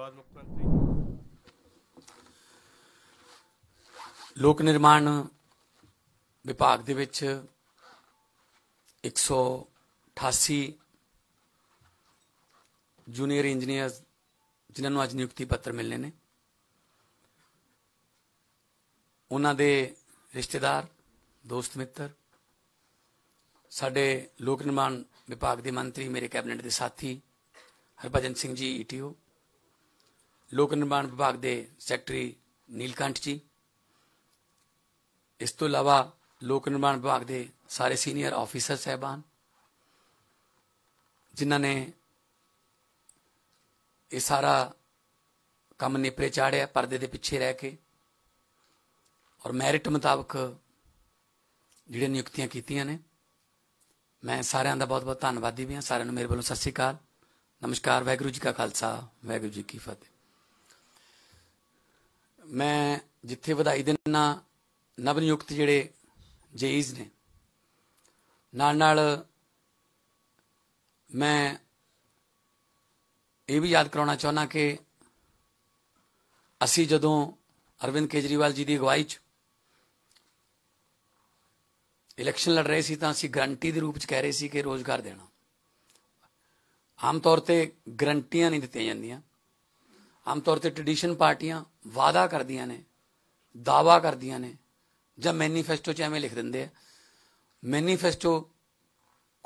ਧੰਨਵਾਦ ਮੁੱਖ ਮੰਤਰੀ ਲੋਕ ਨਿਰਮਾਣ ਵਿਭਾਗ ਦੇ ਵਿੱਚ 188 ਜੂਨੀਅਰ ਇੰਜੀਨੀਅਰ ਜਿਨ੍ਹਾਂ ਨੂੰ ਅੱਜ ਨਿਯੁਕਤੀ ਪੱਤਰ ਮਿਲਨੇ ਨੇ ਉਹਨਾਂ ਦੇ ਰਿਸ਼ਤੇਦਾਰ ਦੋਸਤ ਮਿੱਤਰ ਸਾਡੇ ਲੋਕ ਨਿਰਮਾਣ ਵਿਭਾਗ ਦੇ ਮੰਤਰੀ ਮੇਰੇ ਕੈਬਨਿਟ ਦੇ ਸਾਥੀ ਹਰਭਜਨ ਸਿੰਘ ਜੀ ਈਟੀਓ ਲੋਕ ਨਿਰਮਾਣ ਵਿਭਾਗ ਦੇ ਸੈਕਟਰੀ ਨੀਲਕੰਠ ਜੀ ਇਸ ਤੋਂ ਇਲਾਵਾ ਲੋਕ ਨਿਰਮਾਣ ਵਿਭਾਗ ਦੇ ਸਾਰੇ ਸੀਨੀਅਰ ਆਫੀਸਰ ਸਹਿਬਾਨ ਜਿਨ੍ਹਾਂ ਨੇ ਇਹ ਸਾਰਾ ਕੰਮ ਨਿਪਰੇ ਚਾੜਿਆ ਪਰਦੇ ਦੇ ਪਿੱਛੇ ਰਹਿ ਕੇ ਔਰ ਮੈਰਿਟ ਮੁਤਾਬਕ ਜਿਹੜੇ ਨਿਯੁਕਤੀਆਂ ਕੀਤੀਆਂ ਨੇ ਮੈਂ ਸਾਰਿਆਂ ਦਾ ਬਹੁਤ ਬਹੁਤ ਧੰਨਵਾਦੀ ਵੀ ਹਾਂ ਸਾਰਿਆਂ ਨੂੰ ਮੇਰੇ ਵੱਲੋਂ ਸਤਿ ਸ੍ਰੀ ਅਕਾਲ ਨਮਸਕਾਰ ਵੈਗਰੂ ਜੀ ਕਾ ਖਾਲਸਾ ਵੈਗਰੂ ਜੀ ਕੀ ਫਤਿਹ ਮੈਂ ਜਿੱਥੇ ਵਧਾਈ ਦਿੰਨਾ ਨਵ ਨਿਯੁਕਤ ਜਿਹੜੇ ਜੇਈਸ ਨੇ ਨਾਲ ਨਾਲ ਮੈਂ ਇਹ ਵੀ ਯਾਦ ਕਰਾਉਣਾ ਚਾਹੁੰਦਾ ਕਿ ਅਸੀਂ ਜਦੋਂ ਅਰਵਿੰਦ ਕੇਜਰੀਵਾਲ ਜੀ ਦੀ ਅਗਵਾਈ 'ਚ ਇਲੈਕਸ਼ਨ ਲੜ ਰਹੇ ਸੀ ਤਾਂ ਅਸੀਂ ਗਰੰਟੀ ਦੇ ਰੂਪ 'ਚ ਕਹਿ ਰਹੇ ਸੀ ਕਿ ਰੋਜ਼ਗਾਰ ਦੇਣਾ ਆਮ ਤੌਰ ਤੇ ਗਰੰਟੀਆਂ ਨਹੀਂ ਦਿੱਤੀਆਂ ਜਾਂਦੀਆਂ ਆਮ ਤੌਰ ਤੇ ਟ੍ਰੈਡੀਸ਼ਨ ਪਾਰਟੀਆਂ ਵਾਅਦਾ ਕਰਦੀਆਂ ਨੇ ਦਾਵਾ ਕਰਦੀਆਂ ਨੇ ਜਾਂ ਮੈਨੀਫੈਸਟੋ ਚ ਐਵੇਂ ਲਿਖ ਦਿੰਦੇ ਆ ਮੈਨੀਫੈਸਟੋ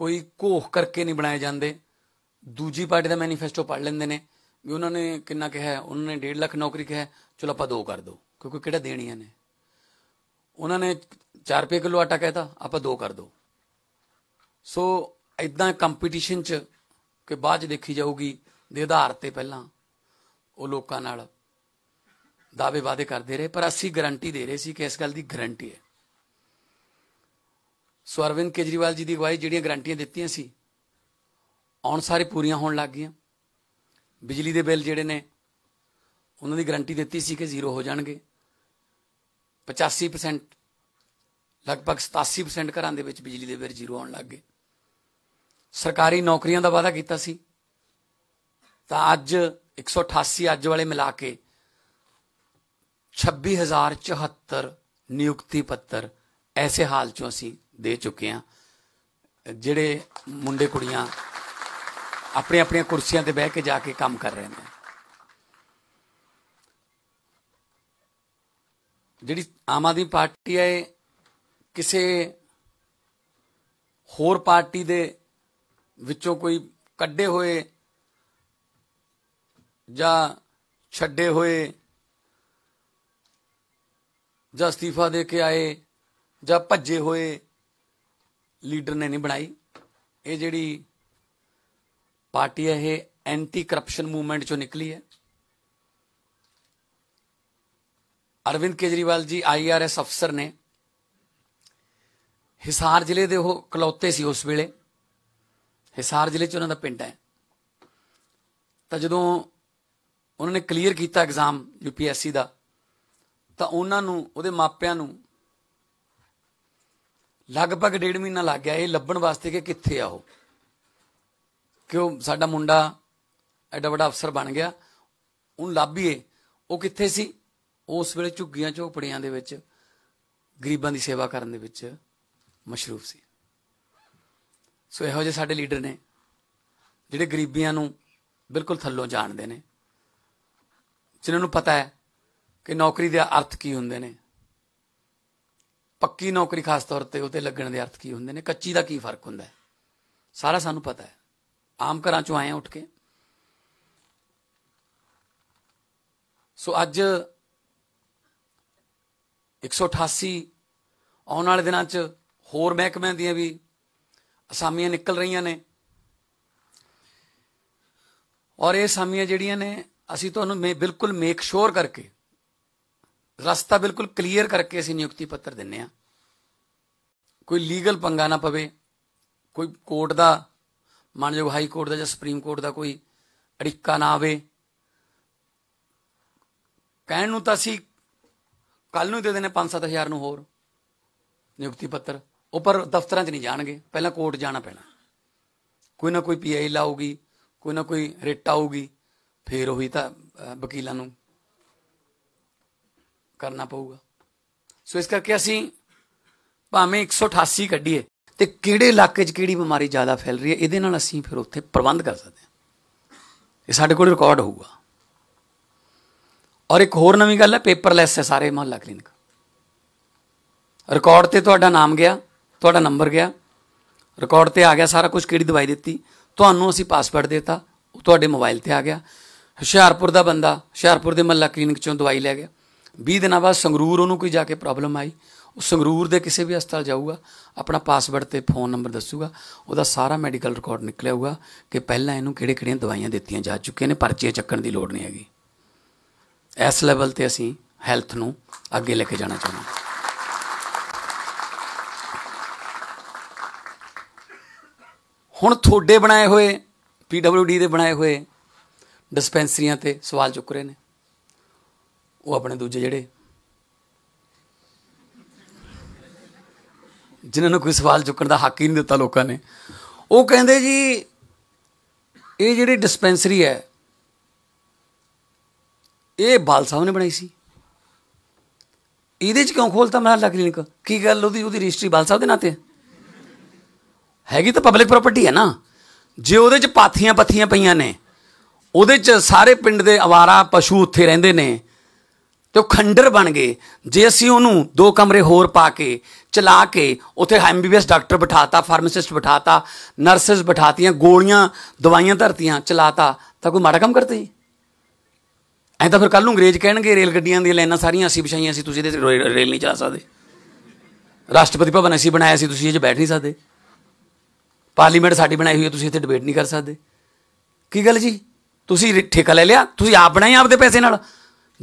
ਕੋਈ ਕੋਖ ਕਰਕੇ ਨਹੀਂ ਬਣਾਏ ਜਾਂਦੇ ਦੂਜੀ ਪਾਰਟੀ ਦਾ ਮੈਨੀਫੈਸਟੋ ਪੜ ਲੈਂਦੇ ਨੇ ਵੀ ਉਹਨਾਂ ਨੇ ਕਿੰਨਾ ਕਿਹਾ ਉਹਨਾਂ ਨੇ 1.5 ਲੱਖ ਨੌਕਰੀ ਕਿਹਾ ਚਲੋ ਆਪਾਂ ਦੋ ਕਰ ਦੋ ਕਿਉਂਕਿ ਕਿਹੜਾ ਦੇਣੀਆਂ ਨੇ ਉਹਨਾਂ ਨੇ 4 ਰੁਪਏ ਕਿਲੋ ਆਟਾ ਕਹਿਤਾ ਆਪਾਂ ਦੋ ਕਰ ਦੋ ਸੋ ਇਦਾਂ ਕੰਪੀਟੀਸ਼ਨ ਚ ਕਿ ਬਾਅਦ ਚ ਦੇਖੀ ਜਾਊਗੀ ਦੇ ਆਧਾਰ ਤੇ ਪਹਿਲਾਂ ਉਹ ਲੋਕਾਂ ਨਾਲ ਦਾਅਵੇ ਵਾਦੇ ਕਰਦੇ ਰਹੇ ਪਰ ਅਸੀਂ ਗਾਰੰਟੀ ਦੇ ਰਹੇ ਸੀ ਕਿ ਇਸ ਗੱਲ ਦੀ ਗਾਰੰਟੀ ਹੈ ਸੋ ਕੇਜਰੀਵਾਲ ਜੀ ਦੀ ਅਗਵਾਈ ਜਿਹੜੀਆਂ ਗਾਰੰਟੀਆਂ ਦਿੱਤੀਆਂ ਸੀ ਆਉਣ ਸਾਰੇ ਪੂਰੀਆਂ ਹੋਣ ਲੱਗ ਗਈਆਂ ਬਿਜਲੀ ਦੇ ਬਿੱਲ ਜਿਹੜੇ ਨੇ ਉਹਨਾਂ ਦੀ ਗਾਰੰਟੀ ਦਿੱਤੀ ਸੀ ਕਿ ਜ਼ੀਰੋ ਹੋ ਜਾਣਗੇ 85% ਲਗਭਗ 87% ਘਰਾਂ ਦੇ ਵਿੱਚ ਬਿਜਲੀ ਦੇ ਬਿੱਲ ਜ਼ੀਰੋ ਆਉਣ ਲੱਗ ਗਏ ਸਰਕਾਰੀ ਨੌਕਰੀਆਂ ਦਾ ਵਾਅਦਾ ਕੀਤਾ ਸੀ ਤਾਂ ਅੱਜ 188 ਅੱਜ ਵਾਲੇ ਮਿਲਾ ਕੇ 26074 ਨਿਯੁਕਤੀ ਪੱਤਰ ਐਸੇ ਹਾਲ ਚੋਂ ਅਸੀਂ ਦੇ ਚੁੱਕੇ ਆ ਜਿਹੜੇ ਮੁੰਡੇ ਕੁੜੀਆਂ ਆਪਣੇ ਆਪਣੀਆਂ ਕੁਰਸੀਆਂ ਤੇ ਬਹਿ ਕੇ ਜਾ ਕੇ ਕੰਮ ਕਰ ਰਹੇ ਨੇ ਜਿਹੜੀ ਆਮ ਆਦਮੀ ਪਾਰਟੀ ਹੈ ਕਿਸੇ ਹੋਰ ਪਾਰਟੀ ਦੇ ਵਿੱਚੋਂ ਕੋਈ ਕੱਢੇ ਹੋਏ ਜਾਂ ਛੱਡੇ ਹੋਏ ਜਾਂ ਅਸਤੀਫਾ ਦੇ ਕੇ ਆਏ ਜਾਂ ਭੱਜੇ ਹੋਏ ਲੀਡਰ ਨੇ ਨਹੀਂ ਬਣਾਈ ਇਹ ਜਿਹੜੀ ਪਾਰਟੀ ਹੈ ਇਹ ਐਂਟੀ ਕਰਪਸ਼ਨ ਮੂਵਮੈਂਟ ਚੋਂ ਨਿਕਲੀ ਹੈ ਅਰਵਿੰਦ ਕੇਜਰੀਵਾਲ ਜੀ ਆਈਆਰਐਸ ਅਫਸਰ ਨੇ ਹਿਸਾਰ ਜ਼ਿਲ੍ਹੇ ਦੇ ਉਹ ਕਲੌਤੇ ਸੀ ਉਸ ਵੇਲੇ ਹਿਸਾਰ ਜ਼ਿਲ੍ਹੇ 'ਚ ਉਹਨਾਂ ਦਾ ਪਿੰਡ ਹੈ ਤਾਂ ਜਦੋਂ ਉਹਨਾਂ ਨੇ ਕਲੀਅਰ ਕੀਤਾ ਐਗਜ਼ਾਮ ਯੂਪੀਐਸਸੀ ਦਾ ਤਾਂ ਉਹਨਾਂ ਨੂੰ ਉਹਦੇ ਮਾਪਿਆਂ ਨੂੰ ਲਗਭਗ ਡੇਢ ਮਹੀਨਾ ਲੱਗ ਗਿਆ ਇਹ ਲੱਭਣ ਵਾਸਤੇ ਕਿ ਕਿੱਥੇ ਆ ਉਹ ਕਿਉਂ ਸਾਡਾ ਮੁੰਡਾ ਐਡਾ ਵੱਡਾ ਅਫਸਰ ਬਣ ਗਿਆ ਉਹਨੂੰ ਲੱਭੀਏ ਉਹ ਕਿੱਥੇ ਸੀ ਉਸ ਵੇਲੇ ਝੁੱਗੀਆਂ ਝੋਪੜੀਆਂ ਦੇ ਵਿੱਚ ਗਰੀਬਾਂ ਦੀ ਸੇਵਾ ਕਰਨ ਦੇ ਵਿੱਚ ਮਸ਼ਰੂਫ ਸੀ ਸੋ ਇਹੋ ਜਿਹੇ ਸਾਡੇ ਲੀਡਰ ਨੇ ਜਿਹੜੇ ਗਰੀਬੀਆਂ ਨੂੰ ਬਿਲਕੁਲ ਥੱਲੋਂ ਜਾਣਦੇ ਨੇ ਜਿਨ੍ਹਾਂ ਨੂੰ ਪਤਾ ਹੈ ਕਿ ਨੌਕਰੀ ਦੇ ਅਰਥ ਕੀ ਹੁੰਦੇ ਨੇ ਪੱਕੀ ਨੌਕਰੀ ਖਾਸ ਤੌਰ ਤੇ ਉਹਤੇ ਲੱਗਣ ਦੇ ਅਰਥ ਕੀ ਹੁੰਦੇ ਨੇ ਕੱਚੀ ਦਾ ਕੀ ਫਰਕ ਹੁੰਦਾ ਹੈ ਸਾਰਾ ਸਾਨੂੰ ਪਤਾ ਹੈ ਆਮ ਘਰਾਂ ਚੋਂ ਆਏ ਉੱਠ ਕੇ ਸੋ ਅੱਜ 188 ਆਉਣ ਵਾਲੇ ਦਿਨਾਂ 'ਚ ਹੋਰ ਮਹਿਕਮਿਆਂ ਦੀਆਂ ਵੀ ਅਸਾਮੀਆਂ ਨਿਕਲ ਰਹੀਆਂ ਨੇ ਔਰ ਇਹ ਅਸਾਮੀਆਂ ਜਿਹੜੀਆਂ ਨੇ ਅਸੀਂ ਤੁਹਾਨੂੰ ਮੈਂ ਬਿਲਕੁਲ ਮੇਕ ਸ਼ੋਰ ਕਰਕੇ ਰਸਤਾ ਬਿਲਕੁਲ ਕਲੀਅਰ ਕਰਕੇ ਅਸੀਂ ਨਿਯੁਕਤੀ ਪੱਤਰ ਦਿੰਨੇ ਆ ਕੋਈ ਲੀਗਲ ਪੰਗਾ ਨਾ ਪਵੇ ਕੋਈ ਕੋਰਟ ਦਾ ਮਾਨਯੋਗ ਹਾਈ ਕੋਰਟ ਦਾ ਜਾਂ ਸੁਪਰੀਮ ਕੋਰਟ ਦਾ ਕੋਈ ਅੜਿੱਕਾ ਨਾ ਆਵੇ ਕਹਿਣ ਨੂੰ ਤਾਂ ਅਸੀਂ ਕੱਲ ਨੂੰ ਦੇ ਦੇਣੇ 5-7000 ਨੂੰ ਹੋਰ ਨਿਯੁਕਤੀ ਪੱਤਰ ਉੱਪਰ ਦਫ਼ਤਰਾਂ 'ਚ ਨਹੀਂ ਜਾਣਗੇ ਪਹਿਲਾਂ ਕੋਰਟ ਜਾਣਾ ਪੈਣਾ ਕੋਈ ਨਾ ਕੋਈ ਪੀਆਈ ਲਾਊਗੀ ਕੋਈ ਨਾ ਕੋਈ ਰਿਟ ਆਊਗੀ ਫੇਰ ਉਹੀ ਤਾਂ ਵਕੀਲਾਂ ਨੂੰ ਕਰਨਾ ਪਊਗਾ ਸੋ ਇਸ ਕਰਕੇ ਅਸੀਂ ਭਾਵੇਂ 188 ਕੱਢੀਏ ਤੇ ਕਿਹੜੇ ਇਲਾਕੇ 'ਚ ਕਿਹੜੀ ਬਿਮਾਰੀ ਜ਼ਿਆਦਾ ਫੈਲ ਰਹੀ ਹੈ ਇਹਦੇ ਨਾਲ ਅਸੀਂ ਫਿਰ ਉੱਥੇ ਪ੍ਰਬੰਧ ਕਰ ਸਕਦੇ ਹਾਂ ਇਹ ਸਾਡੇ ਕੋਲ ਰਿਕਾਰਡ ਹੋਊਗਾ ਔਰ ਇੱਕ ਹੋਰ ਨਵੀਂ ਗੱਲ ਹੈ ਪੇਪਰਲੈਸ ਹੈ ਸਾਰੇ ਮਹੱਲਾ ਕਲੀਨਿਕ ਰਿਕਾਰਡ ਤੇ ਤੁਹਾਡਾ ਨਾਮ ਗਿਆ ਤੁਹਾਡਾ ਨੰਬਰ ਗਿਆ ਰਿਕਾਰਡ ਤੇ ਆ ਗਿਆ ਸਾਰਾ ਕੁਝ ਕਿਹੜੀ ਦਵਾਈ ਦਿੱਤੀ ਤੁਹਾਨੂੰ ਅਸੀਂ ਪਾਸਵਰਡ ਦਿੱਤਾ ਉਹ ਤੁਹਾਡੇ ਮੋਬਾਈਲ ਤੇ ਆ ਗਿਆ ਹੁਸ਼ਿਆਰਪੁਰ ਦਾ ਬੰਦਾ ਹੁਸ਼ਿਆਰਪੁਰ ਦੇ ਮੱਲਾ ਕਲੀਨਿਕ ਚੋਂ ਦਵਾਈ ਲੈ ਗਿਆ 20 ਦਿਨਾਂ ਬਾਅਦ ਸੰਗਰੂਰ ਉਹਨੂੰ ਕੋਈ ਜਾ ਕੇ ਪ੍ਰੋਬਲਮ ਆਈ ਉਹ ਸੰਗਰੂਰ ਦੇ ਕਿਸੇ ਵੀ ਹਸਪਤਾਲ ਜਾਊਗਾ ਆਪਣਾ ਪਾਸਵਰਡ ਤੇ ਫੋਨ ਨੰਬਰ ਦੱਸੂਗਾ ਉਹਦਾ ਸਾਰਾ ਮੈਡੀਕਲ ਰਿਕਾਰਡ ਨਿਕਲਿਆ ਹੋਊਗਾ ਕਿ ਪਹਿਲਾਂ ਇਹਨੂੰ ਕਿਹੜੇ-ਕਿਹੜੀਆਂ ਦਵਾਈਆਂ ਦਿੱਤੀਆਂ ਜਾ ਚੁੱਕੀਆਂ ਨੇ ਪਰਚੇ ਚੱਕਣ ਦੀ ਲੋੜ ਨਹੀਂ ਹੈਗੀ ਇਸ ਲੈਵਲ ਤੇ ਅਸੀਂ ਹੈਲਥ ਨੂੰ ਅੱਗੇ ਲੈ ਕੇ ਜਾਣਾ ਚਾਹੁੰਦੇ ਹਾਂ ਹੁਣ ਤੁਹਾਡੇ ਬਣਾਏ ਹੋਏ ਪੀਡਬਲਯੂਡੀ ਦੇ ਬਣਾਏ ਹੋਏ ਡਿਸਪੈਂਸਰੀਆਂ ਤੇ ਸਵਾਲ ਚੁੱਕ ਰਹੇ ਨੇ ਉਹ ਆਪਣੇ ਦੂਜੇ ਜਿਹੜੇ ਜਿਨ੍ਹਾਂ ਨੂੰ ਕੋਈ ਸਵਾਲ ਚੁੱਕਣ ਦਾ ਹੱਕ ਹੀ ਨਹੀਂ ਦਿੱਤਾ ਲੋਕਾਂ ਨੇ ਉਹ ਕਹਿੰਦੇ ਜੀ ਇਹ ਜਿਹੜੀ ਡਿਸਪੈਂਸਰੀ ਹੈ ਇਹ ਬਾਲ ਸਾਹਿਬ ਨੇ ਬਣਾਈ ਸੀ ਇਹਦੇ ਚ ਕਿਉਂ ਖੋਲਤਾ ਮਹੱਲਾ ਕਲੀਨਿਕ ਕੀ ਗੱਲ ਉਹਦੀ ਉਹਦੀ ਰਜਿਸਟਰੀ ਬਾਲ ਸਾਹਿਬ ਦੇ ਨਾਂ ਤੇ ਹੈਗੀ ਤਾਂ ਪਬਲਿਕ ਪ੍ਰਾਪਰਟੀ ਹੈ ਨਾ ਜੇ ਉਹਦੇ ਚ ਪਾਥੀਆਂ ਪੱਥੀਆਂ ਪਈਆਂ ਨੇ ਉਹਦੇ 'ਚ ਸਾਰੇ ਪਿੰਡ ਦੇ ਆਵਾਰਾ ਪਸ਼ੂ ਉੱਥੇ ਰਹਿੰਦੇ ਨੇ ਤੇ ਉਹ ਖੰਡਰ ਬਣ ਗਏ ਜੇ ਅਸੀਂ ਉਹਨੂੰ ਦੋ ਕਮਰੇ ਹੋਰ ਪਾ ਕੇ ਚਲਾ ਕੇ ਉੱਥੇ ਐਮਬੀਬੀਐਸ ਡਾਕਟਰ ਬਿਠਾਤਾ ਫਾਰਮਾਸਿਸਟ ਬਿਠਾਤਾ ਨਰਸਸ ਬਿਠਾਤੀਆਂ ਗੋਲੀਆਂ ਦਵਾਈਆਂ ਧਰਤੀਆਂ ਚਲਾਤਾ ਤਾਂ ਕੋਈ ਮਾੜਾ ਕੰਮ ਕਰਤੇ ਜੀ ਐਂ ਤਾਂ ਫਿਰ ਕੱਲ ਨੂੰ ਅੰਗਰੇਜ਼ ਕਹਿਣਗੇ ਰੇਲ ਗੱਡੀਆਂ ਦੀਆਂ ਲਾਈਨਾਂ ਸਾਰੀਆਂ ਅਸੀਂ ਵਿਛਾਈਆਂ ਸੀ ਤੁਸੀਂ ਇਹਦੇ ਰੇਲ ਨਹੀਂ ਚਲਾ ਸਕਦੇ ਰਾਸ਼ਟਰਪਤੀ ਭਵਨ ਅਸੀਂ ਬਣਾਇਆ ਸੀ ਤੁਸੀਂ ਇਹ 'ਚ ਬੈਠ ਨਹੀਂ ਸਕਦੇ ਪਾਰਲੀਮੈਂਟ ਸਾਡੀ ਬਣਾਈ ਹੋਈ ਹੈ ਤੁਸੀਂ ਇੱਥੇ ਡਿਬੇਟ ਨਹੀਂ ਕਰ ਸਕਦੇ ਕੀ ਗੱਲ ਜੀ ਤੁਸੀਂ ਠੇਕਾ ਲੈ ਲਿਆ ਤੁਸੀਂ ਆਪ ਬਣਾਈ ਆਪਦੇ ਪੈਸੇ ਨਾਲ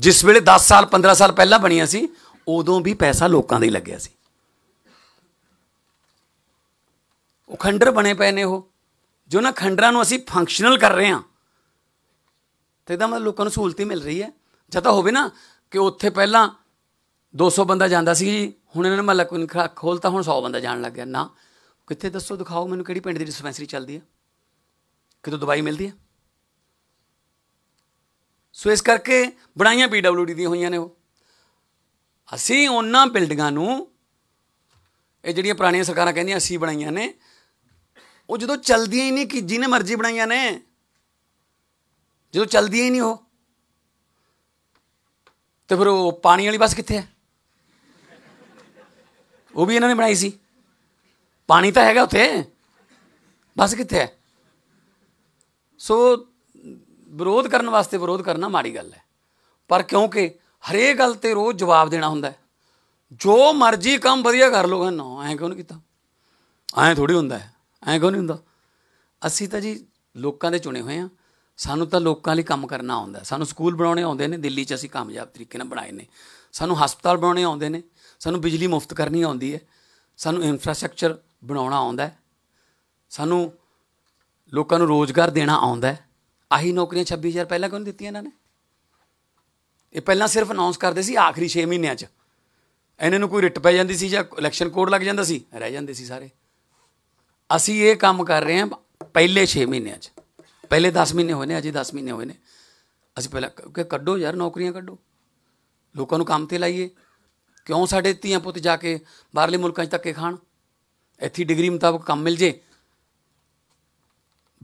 ਜਿਸ ਵੇਲੇ 10 ਸਾਲ 15 ਸਾਲ ਪਹਿਲਾਂ ਬਣੀਆਂ ਸੀ ਉਦੋਂ ਵੀ ਪੈਸਾ ਲੋਕਾਂ ਦੇ ਹੀ ਲੱਗਿਆ ਸੀ ਉਹ ਖੰਡਰ ਬਣੇ ਪਏ ਨੇ ਉਹ ਜੋ ਨਾ ਖੰਡਰਾਂ ਨੂੰ ਅਸੀਂ ਫੰਕਸ਼ਨਲ ਕਰ ਰਹੇ ਹਾਂ ਤੇ ਇਹਦਾ ਮਤਲਬ ਲੋਕਾਂ ਨੂੰ ਸਹੂਲਤ ਮਿਲ ਰਹੀ ਹੈ ਜਾਂ ਤਾਂ ਹੋਵੇ ਨਾ ਕਿ ਉੱਥੇ ਪਹਿਲਾਂ 200 ਬੰਦਾ ਜਾਂਦਾ ਸੀ ਜੀ ਹੁਣ ਇਹਨਾਂ ਨੇ ਮਹੱਲਾ ਕੋਈ ਖੋਲਤਾ ਹੁਣ 100 ਬੰਦਾ ਜਾਣ ਲੱਗ ਗਿਆ ਨਾ ਕਿੱਥੇ ਦੱਸੋ ਦਿਖਾਓ ਮੈਨੂੰ ਕਿਹੜੀ ਪਿੰਡ ਦੀ ਡਿਸਪੈਂਸਰੀ ਚੱਲਦੀ ਹੈ ਕਿਤੋਂ ਦਵਾਈ ਮਿਲਦੀ ਹੈ ਸੋ ਇਸ ਕਰਕੇ ਬਣਾਈਆਂ ਪੀਡਬਲਯੂਡੀ ਦੀਆਂ ਹੋਈਆਂ ਨੇ ਉਹ ਅਸੀਂ ਉਹਨਾਂ ਬਿਲਡਿੰਗਾਂ ਨੂੰ ਇਹ ਜਿਹੜੀਆਂ ਪੁਰਾਣੀਆਂ ਸਰਕਾਰਾਂ ਕਹਿੰਦੀਆਂ ਅਸੀਂ ਬਣਾਈਆਂ ਨੇ ਉਹ ਜਦੋਂ ਚਲਦੀਆਂ ਹੀ ਨਹੀਂ ਕਿ ਜਿਹਨੇ ਮਰਜ਼ੀ ਬਣਾਈਆਂ ਨੇ ਜਦੋਂ ਚਲਦੀਆਂ ਹੀ ਨਹੀਂ ਉਹ ਤੇ ਫਿਰ ਉਹ ਪਾਣੀ ਵਾਲੀ ਬੱਸ ਕਿੱਥੇ ਹੈ ਉਹ ਵੀ ਇਹਨਾਂ ਨੇ ਬਣਾਈ ਸੀ ਪਾਣੀ ਤਾਂ ਹੈਗਾ ਉੱਥੇ ਬੱਸ ਕਿੱਥੇ ਹੈ ਸੋ ਵਿਰੋਧ ਕਰਨ ਵਾਸਤੇ ਵਿਰੋਧ ਕਰਨਾ ਮਾੜੀ ਗੱਲ ਹੈ ਪਰ ਕਿਉਂਕਿ ਹਰੇਕ ਗੱਲ ਤੇ ਰੋਜ਼ ਜਵਾਬ ਦੇਣਾ ਹੁੰਦਾ ਜੋ ਮਰਜ਼ੀ ਕੰਮ ਵਧੀਆ ਕਰ ਲੋਗਾ ਨਾ ਐਂ ਕਿਉਂ ਨਹੀਂ ਕੀਤਾ ਐਂ ਥੋੜੀ ਹੁੰਦਾ ਹੈ ਐਂ ਕਿਉਂ ਨਹੀਂ ਹੁੰਦਾ ਅਸੀਂ ਤਾਂ ਜੀ ਲੋਕਾਂ ਦੇ ਚੁਣੇ ਹੋਏ ਆ ਸਾਨੂੰ ਤਾਂ ਲੋਕਾਂ ਲਈ ਕੰਮ ਕਰਨਾ ਆਉਂਦਾ ਸਾਨੂੰ ਸਕੂਲ ਬਣਾਉਣੇ ਆਉਂਦੇ ਨੇ ਦਿੱਲੀ 'ਚ ਅਸੀਂ ਕਾਮਯਾਬ ਤਰੀਕੇ ਨਾਲ ਬਣਾਏ ਨੇ ਸਾਨੂੰ ਹਸਪਤਾਲ ਬਣਾਉਣੇ ਆਉਂਦੇ ਨੇ ਸਾਨੂੰ ਬਿਜਲੀ ਮੁਫਤ ਕਰਨੀ ਆਉਂਦੀ ਹੈ ਸਾਨੂੰ ਇਨਫਰਾਸਟ੍ਰਕਚਰ ਬਣਾਉਣਾ ਆਉਂਦਾ ਸਾਨੂੰ ਲੋਕਾਂ ਨੂੰ ਰੋਜ਼ਗਾਰ ਦੇਣਾ ਆਉਂਦਾ ਆਹੀ ਨੌਕਰੀਆਂ 26000 ਪਹਿਲਾਂ ਕਿਉਂ ਦਿੱਤੀਆਂ ਇਹਨਾਂ ਨੇ ਇਹ ਪਹਿਲਾਂ ਸਿਰਫ ਅਨਾਉਂਸ ਕਰਦੇ ਸੀ ਆਖਰੀ 6 ਮਹੀਨਿਆਂ 'ਚ ਇਹਨਾਂ ਨੂੰ ਕੋਈ ਰਿਟ ਪੈ ਜਾਂਦੀ ਸੀ ਜਾਂ ਇਲੈਕਸ਼ਨ ਕੋਡ ਲੱਗ ਜਾਂਦਾ ਸੀ ਰਹਿ ਜਾਂਦੇ ਸੀ ਸਾਰੇ ਅਸੀਂ ਇਹ ਕੰਮ ਕਰ ਰਹੇ ਹਾਂ ਪਹਿਲੇ 6 ਮਹੀਨਿਆਂ 'ਚ ਪਹਿਲੇ 10 ਮਹੀਨੇ ਹੋਏ ਨੇ ਅਜੇ 10 ਮਹੀਨੇ ਹੋਏ ਨੇ ਅਸੀਂ ਪਹਿਲਾਂ ਕਿ ਕੱਢੋ ਯਾਰ ਨੌਕਰੀਆਂ ਕੱਢੋ ਲੋਕਾਂ ਨੂੰ ਕੰਮ ਤੇ ਲਾਈਏ ਕਿਉਂ ਸਾਡੇ ਧੀਆਂ ਪੁੱਤ ਜਾ ਕੇ ਬਾਹਰਲੇ ਮੁਲਕਾਂ 'ਚ ਧੱਕੇ ਖਾਣ ਇੱਥੇ ਡਿਗਰੀ ਮੁਤਾਬਕ ਕੰਮ ਮਿਲ ਜੇ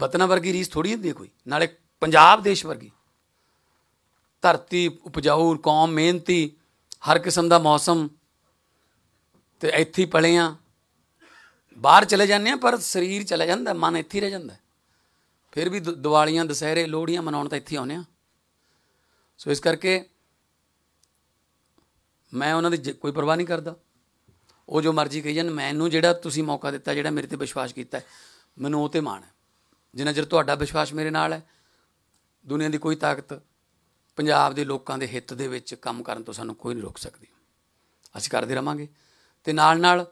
ਵਤਨਾ ਵਰਗੀ ਰੀਸ ਥੋੜੀ ਹੁੰਦੀ ਕੋਈ ਨਾਲੇ ਪੰਜਾਬ ਦੇਸ਼ ਵਰਗੀ ਧਰਤੀ ਉਪਜਾਊ ਕੌਮ ਮਿਹਨਤੀ ਹਰ ਕਿਸਮ ਦਾ ਮੌਸਮ ਤੇ ਇੱਥੇ ਹੀ ਪਲੇ ਆ ਬਾਹਰ ਚਲੇ ਜਾਂਦੇ ਆ ਪਰ ਸਰੀਰ ਚਲਾ ਜਾਂਦਾ ਮਨ ਇੱਥੇ ਰਹਿ ਜਾਂਦਾ ਫਿਰ ਵੀ ਦੀਵਾਲੀਆਂ ਦਸਹਿਰੇ ਲੋਹੜੀਆਂ ਮਨਾਉਣ ਤਾਂ ਇੱਥੇ ਆਉਨੇ ਆ ਸੋ ਇਸ ਕਰਕੇ ਮੈਂ ਉਹਨਾਂ ਦੀ ਕੋਈ ਪਰਵਾਹ ਨਹੀਂ ਕਰਦਾ ਉਹ ਜੋ ਮਰਜ਼ੀ ਕਹੀ ਜਾਣ ਮੈਨੂੰ ਜਿਹੜਾ ਤੁਸੀਂ ਮੌਕਾ ਦਿੱਤਾ ਜਿਹੜਾ ਮੇਰੇ ਤੇ ਵਿਸ਼ਵਾਸ ਕੀਤਾ ਮੈਨੂੰ ਉਹ ਤੇ ਮਾਣ ਹੈ ਜਿੰਨਾ ਚਿਰ ਤੁਹਾਡਾ ਵਿਸ਼ਵਾਸ ਮੇਰੇ ਨਾਲ ਹੈ ਦੁਨੀਆ ਦੀ ਕੋਈ ਤਾਕਤ ਪੰਜਾਬ ਦੇ ਲੋਕਾਂ ਦੇ ਹਿੱਤ ਦੇ ਵਿੱਚ ਕੰਮ ਕਰਨ ਤੋਂ ਸਾਨੂੰ ਕੋਈ ਨਹੀਂ ਰੋਕ ਸਕਦੀ ਅਸੀਂ ਕਰਦੇ ਰਵਾਂਗੇ ਤੇ ਨਾਲ ਨਾਲ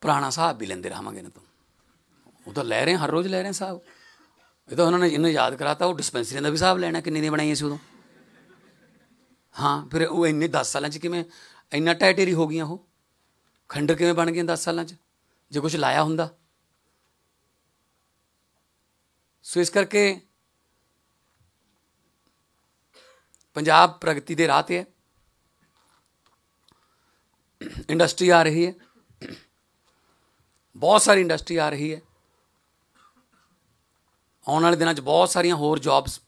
ਪੁਰਾਣਾ ਸਾਹਿਬ ਵੀ ਲੈਂਦੇ ਰਹਾਂਗੇ ਨਾ ਤੂੰ ਉਹ ਤਾਂ ਲੈ ਰਹੇ ਹਰ ਰੋਜ਼ ਲੈ ਰਹੇ ਸਾਹਿਬ ਇਹ ਤਾਂ ਉਹਨਾਂ ਨੇ ਇਹਨੂੰ ਯਾਦ ਕਰਾਤਾ ਉਹ ਡਿਸਪੈਂਸਰੀਆਂ ਦਾ ਵੀ ਸਾਹਿਬ ਲੈਣਾ ਕਿੰਨੇ ਨੇ ਬਣਾਈਆਂ ਸੀ ਉਦੋਂ ਹਾਂ ਫਿਰ ਉਹ ਇੰਨੇ 10 ਸਾਲਾਂ 'ਚ ਕਿਵੇਂ ਇੰਨਾ ਟਾਈਟਰੀ ਹੋ ਗਈਆਂ ਉਹ ਖੰਡਰ ਕਿਵੇਂ ਬਣ ਗਈਆਂ 10 ਸਾਲਾਂ 'ਚ ਜੇ ਕੁਝ ਲਾਇਆ ਹੁੰਦਾ ਸੋ ਇਸ ਕਰਕੇ ਪੰਜਾਬ ਪ੍ਰਗਤੀ ਦੇ ਰਾਹ ਤੇ ਹੈ ਇੰਡਸਟਰੀ ਆ ਰਹੀ ਹੈ ਬਹੁਤ ਸਾਰੀ ਇੰਡਸਟਰੀ ਆ ਰਹੀ ਹੈ ਆਉਣ ਵਾਲੇ ਦਿਨਾਂ 'ਚ ਬਹੁਤ ਸਾਰੀਆਂ ਹੋਰ ਜੌਬਸ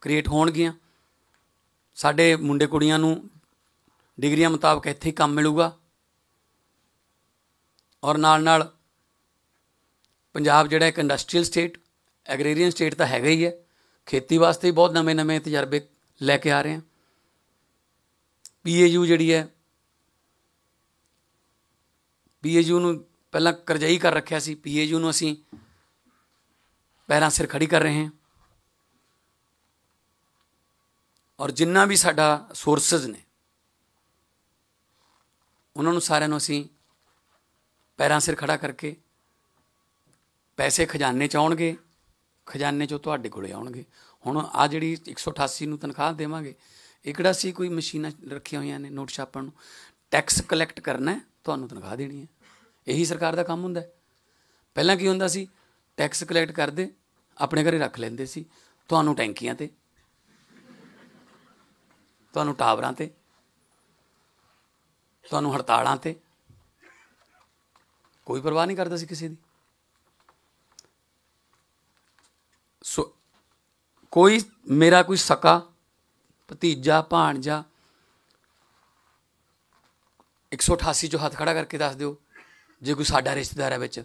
ਕ੍ਰੀਏਟ ਹੋਣਗੀਆਂ ਸਾਡੇ ਮੁੰਡੇ ਕੁੜੀਆਂ ਨੂੰ ਡਿਗਰੀਆਂ ਮੁਤਾਬਕ ਇੱਥੇ ਕੰਮ ਮਿਲੂਗਾ ਔਰ ਨਾਲ ਨਾਲ ਪੰਜਾਬ ਜਿਹੜਾ ਇੱਕ ਇੰਡਸਟਰੀਅਲ ਸਟੇਟ ਐਗਰੀਰੀਅਨ ਸਟੇਟ ਤਾਂ ਹੈਗਾ ਹੀ ਹੈ ਖੇਤੀ ਵਾਸਤੇ ਹੀ ਬਹੁਤ ਨਵੇਂ-ਨਵੇਂ ਤਜਰਬੇ ਲੈ ਕੇ ਆ ਰਹੇ ਹਾਂ ਪੀਏਯੂ ਜਿਹੜੀ ਹੈ ਪੀਏਯੂ ਨੂੰ ਪਹਿਲਾਂ ਕਰਜਾਈ ਕਰ ਰੱਖਿਆ ਸੀ ਪੀਏਯੂ ਨੂੰ ਅਸੀਂ ਪਹਿਲਾਂ ਸਿਰ ਖੜੀ ਕਰ ਰਹੇ ਹਾਂ ਔਰ ਜਿੰਨਾ ਵੀ ਸਾਡਾ ਸੋਰਸਸ ਨੇ ਉਹਨਾਂ ਨੂੰ ਸਾਰਿਆਂ ਨੂੰ ਅਸੀਂ ਪੈਰਾਂ ਸਿਰ ਖੜਾ ਕਰਕੇ ਪੈਸੇ ਖਜ਼ਾਨੇ ਚ ਆਉਣਗੇ ਖਜ਼ਾਨੇ ਚੋਂ ਤੁਹਾਡੇ ਕੋਲੇ ਆਉਣਗੇ ਹੁਣ ਆ ਜਿਹੜੀ 188 ਨੂੰ ਤਨਖਾਹ ਦੇਵਾਂਗੇ ਇਹ ਕਿਹੜਾ ਸੀ ਕੋਈ ਮਸ਼ੀਨਾਂ ਰੱਖੀਆਂ ਹੋਈਆਂ ਨੇ ਨੋਟ ਛਾਪਣ ਨੂੰ ਟੈਕਸ ਕਲੈਕਟ ਕਰਨਾ ਤੁਹਾਨੂੰ ਤਨਖਾਹ ਦੇਣੀ ਹੈ ਇਹੀ ਸਰਕਾਰ ਦਾ ਕੰਮ ਹੁੰਦਾ ਪਹਿਲਾਂ ਕੀ ਹੁੰਦਾ ਸੀ ਟੈਕਸ ਕਲੈਕਟ ਕਰਦੇ ਆਪਣੇ ਘਰੇ ਰੱਖ ਲੈਂਦੇ ਸੀ ਤੁਹਾਨੂੰ ਟੈਂਕੀਆਂ ਤੇ ਤੁਹਾਨੂੰ ਟਾਵਰਾਂ ਤੇ ਤੁਹਾਨੂੰ ਹੜਤਾਲਾਂ ਤੇ ਕੋਈ ਪਰਵਾਹ ਨਹੀਂ ਕਰਦਾ ਸੀ ਕਿਸੇ ਦੀ ਸੋ ਕੋਈ ਮੇਰਾ ਕੋਈ ਸਕਾ ਭਤੀਜਾ ਭਾਣਜਾ 188 ਜੋ ਹੱਥ ਖੜਾ ਕਰਕੇ ਦੱਸ ਦਿਓ ਜੇ ਕੋਈ ਸਾਡਾ ਰਿਸ਼ਤੇਦਾਰ ਹੈ ਵਿੱਚ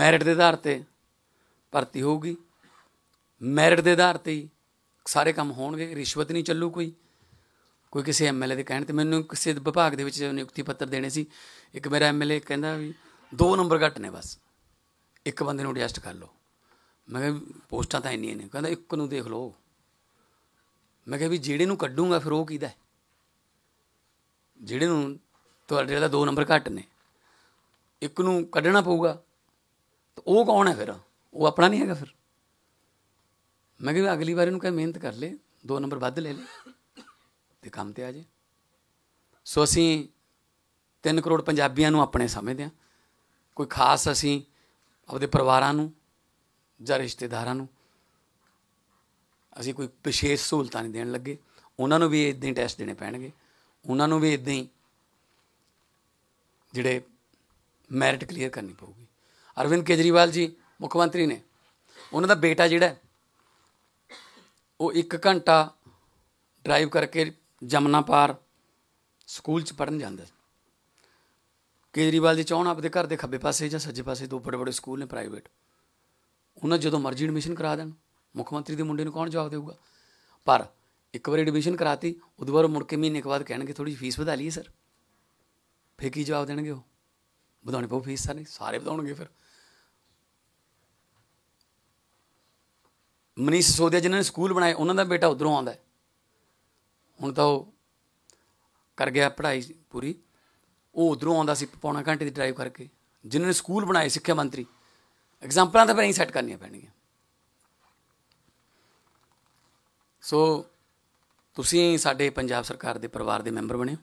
ਮੈਰਿਟ ਦੇ ਆਧਾਰ ਤੇ ਭਰਤੀ ਹੋਊਗੀ ਮੈਰਿਟ ਦੇ ਆਧਾਰ ਤੇ ਸਾਰੇ ਕੰਮ ਹੋਣਗੇ ਰਿਸ਼ਵਤ ਨਹੀਂ ਚੱਲੂ ਕੋਈ ਕੋਈ ਕਿਸੇ ਐਮਐਲਏ ਦੇ ਕਹਿਣ ਤੇ ਮੈਨੂੰ ਕਿਸੇ ਵਿਭਾਗ ਦੇ ਵਿੱਚ ਨਿਯੁਕਤੀ ਪੱਤਰ ਦੇਣੇ ਸੀ ਇੱਕ ਮੇਰਾ ਐਮਐਲਏ ਕਹਿੰਦਾ ਵੀ ਦੋ ਨੰਬਰ ਘੱਟ ਨੇ ਬਸ ਇੱਕ ਬੰਦੇ ਨੂੰ ਅਡਜਸਟ ਕਰ ਲਓ ਮੈਂ ਕਿਹਾ ਪੋਸਟਾਂ ਤਾਂ ਇੰਨੀਆਂ ਨੇ ਕਹਿੰਦਾ ਇੱਕ ਨੂੰ ਦੇਖ ਲਓ ਮੈਂ ਕਿਹਾ ਵੀ ਜਿਹੜੇ ਨੂੰ ਕੱਢੂਗਾ ਫਿਰ ਉਹ ਕਿਹਦਾ ਜਿਹੜੇ ਨੂੰ ਤੁਹਾਡੇ ਦਾ ਦੋ ਨੰਬਰ ਘੱਟ ਨੇ ਇੱਕ ਨੂੰ ਕੱਢਣਾ ਪਊਗਾ ਤਾਂ ਉਹ ਕੌਣ ਹੈ ਫਿਰ ਉਹ ਆਪਣਾ ਨਹੀਂ ਹੈਗਾ ਫਿਰ ਮੈਂ ਕਿਹਾ ਅਗਲੀ ਵਾਰ ਇਹਨੂੰ ਕਹੇ ਮਿਹਨਤ ਕਰ ਲੈ ਦੋ ਨੰਬਰ ਵੱਧ ਲੈ ਲੈ ਤੇ ਕੰਮ ਤੇ ਆ ਜੇ ਸੋ ਅਸੀਂ 3 ਕਰੋੜ ਪੰਜਾਬੀਆਂ ਨੂੰ ਆਪਣੇ ਸਮਝਦੇ ਆ ਕੋਈ ਖਾਸ ਅਸੀਂ ਆਪਦੇ ਪਰਿਵਾਰਾਂ ਨੂੰ ਜਾਂ ਰਿਸ਼ਤੇਦਾਰਾਂ ਨੂੰ ਅਸੀਂ ਕੋਈ ਵਿਸ਼ੇਸ਼ ਸਹੂਲਤਾਂ ਨਹੀਂ ਦੇਣ ਲੱਗੇ ਉਹਨਾਂ ਨੂੰ ਵੀ ਇਦਾਂ ਹੀ ਟੈਸਟ ਦੇਣੇ ਪੈਣਗੇ ਉਹਨਾਂ ਨੂੰ ਵੀ ਇਦਾਂ ਹੀ ਜਿਹੜੇ ਮੈਰਿਟ ਕਲੀਅਰ ਕਰਨੀ ਪਊਗੀ ਅਰਵਿੰਦ ਕੇਜਰੀਵਾਲ ਜੀ ਮੁੱਖ ਮੰਤਰੀ ਨੇ ਉਹਨਾਂ ਦਾ ਬੇਟਾ ਜਿਹੜਾ ਉਹ 1 ਘੰਟਾ ਡਰਾਈਵ ਕਰਕੇ ਜਮਨਾਪਾਰ ਸਕੂਲ 'ਚ ਪੜਨ ਜਾਂਦਾ ਹੈ ਕੇਜਰੀਵਾਲ ਦੀ ਚੌਣ ਆਪਦੇ ਘਰ ਦੇ ਖੱਬੇ ਪਾਸੇ ਜਾਂ ਸੱਜੇ ਪਾਸੇ ਦੋ ਬੜੇ ਬੜੇ ਸਕੂਲ ਨੇ ਪ੍ਰਾਈਵੇਟ ਉਹਨਾਂ ਜਦੋਂ ਮਰਜ਼ੀ ਐਡਮਿਸ਼ਨ ਕਰਾ ਦੇਣ ਮੁੱਖ ਮੰਤਰੀ ਦੇ ਮੁੰਡੇ ਨੂੰ ਕੌਣ ਜਵਾਬ ਦੇਊਗਾ ਪਰ ਇੱਕ ਵਾਰ ਐਡਮਿਸ਼ਨ ਕਰਾਤੀ ਉਦੋਂ ਬਾਅਦ ਮੁੜ ਕੇ ਮਹੀਨੇ ਬਾਅਦ ਕਹਿਣਗੇ ਥੋੜੀ ਫੀਸ ਵਧਾ ਲਈਏ ਸਰ ਫੇਰ ਕੀ ਜਵਾਬ ਦੇਣਗੇ ਉਹ ਵਧਾਉਣੀ ਪਊ ਫੀਸ ਸਾਰੇ ਸਾਰੇ ਵਧਾਉਣਗੇ ਫਿਰ ਮਨੀਸ਼ ਸੋਦਿਆ ਜਿਨ੍ਹਾਂ ਨੇ ਸਕੂਲ ਬਣਾਏ ਉਹਨਾਂ ਦਾ ਬੇਟਾ ਉਧਰੋਂ ਆਉਂਦਾ ਹੁਣ ਤਾਂ ਉਹ ਕਰ ਗਿਆ ਪੜ੍ਹਾਈ ਪੂਰੀ ਉਹ ਉਧਰੋਂ ਆਉਂਦਾ ਸੀ ਪੌਣਾ ਘੰਟੇ ਦੀ ਡਰਾਈਵ ਕਰਕੇ ਜਿਨ੍ਹਾਂ ਨੇ ਸਕੂਲ ਬਣਾਏ ਸਿੱਖਿਆ ਮੰਤਰੀ ਐਗਜ਼ਾਮਪਲਾਂ ਤਾਂ ਪਹਿਲਾਂ ਹੀ ਸੈੱਟ ਕਰਨੀਆਂ ਪੈਣਗੀਆਂ ਸੋ ਤੁਸੀਂ ਸਾਡੇ ਪੰਜਾਬ ਸਰਕਾਰ ਦੇ ਪਰਿਵਾਰ ਦੇ ਮੈਂਬਰ ਬਣੇ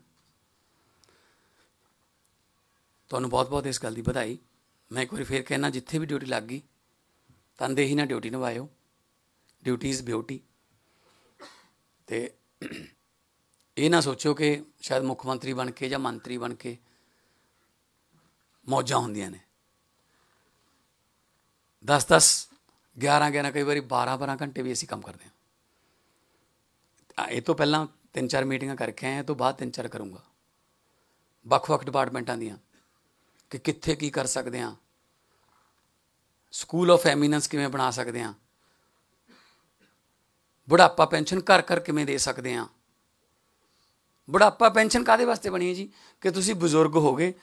ਤੁਹਾਨੂੰ ਬਹੁਤ-ਬਹੁਤ ਇਸ ਗੱਲ ਦੀ ਵਧਾਈ ਮੈਂ ਇੱਕ ਵਾਰੀ ਫੇਰ ਕਹਿਣਾ ਜਿੱਥੇ ਵੀ ਡਿਊਟੀ ਲੱਗ ਗਈ ਹੀ ਨਾਲ ਡਿਊਟੀ ਨਿਭਾਇਓ ਡਿਊਟੀ ਇਜ਼ ਬਿਊਟੀ ਤੇ ਇਹ ਨਾ ਸੋਚੋ ਕਿ ਸ਼ਾਇਦ ਮੁੱਖ ਮੰਤਰੀ ਬਣ ਕੇ ਜਾਂ ਮੰਤਰੀ ਬਣ ਕੇ ਮੌਜਾਂ ਹੁੰਦੀਆਂ ਨੇ 10 10 11 11 ਕਈ ਵਾਰੀ 12 12 ਘੰਟੇ ਵੀ ਅਸੀਂ ਕੰਮ ਕਰਦੇ ਹਾਂ ਇਹ ਤੋਂ ਪਹਿਲਾਂ ਤਿੰਨ ਚਾਰ ਮੀਟਿੰਗਾਂ ਕਰਕੇ ਆਏ ਤੋਂ ਬਾਅਦ ਤਿੰਨ ਚਾਰ ਕਰੂੰਗਾ ਵੱਖ-ਵੱਖ ਡਿਪਾਰਟਮੈਂਟਾਂ ਦੀਆਂ ਕਿ ਕਿੱਥੇ ਕੀ ਕਰ ਸਕਦੇ ਆ ਸਕੂਲ ਆਫ ਐਮੀਨੈਂਸ ਕਿਵੇਂ ਬਣਾ ਸਕਦੇ ਆ ਬੁਢਾਪਾ ਪੈਨਸ਼ਨ ਘਰ ਘਰ ਕਿਵੇਂ ਦੇ ਸਕਦੇ ਆ ਬੁਢਾਪਾ ਪੈਨਸ਼ਨ ਕਾਦੇ ਵਾਸਤੇ ਬਣੀ ਹੈ ਜੀ ਕਿ ਤੁਸੀਂ ਬਜ਼ੁਰਗ ਹੋਗੇ